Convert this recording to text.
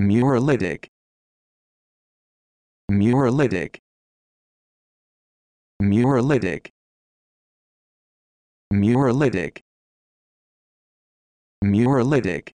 Murolytic Murolytic Murolytic Murolytic Murolytic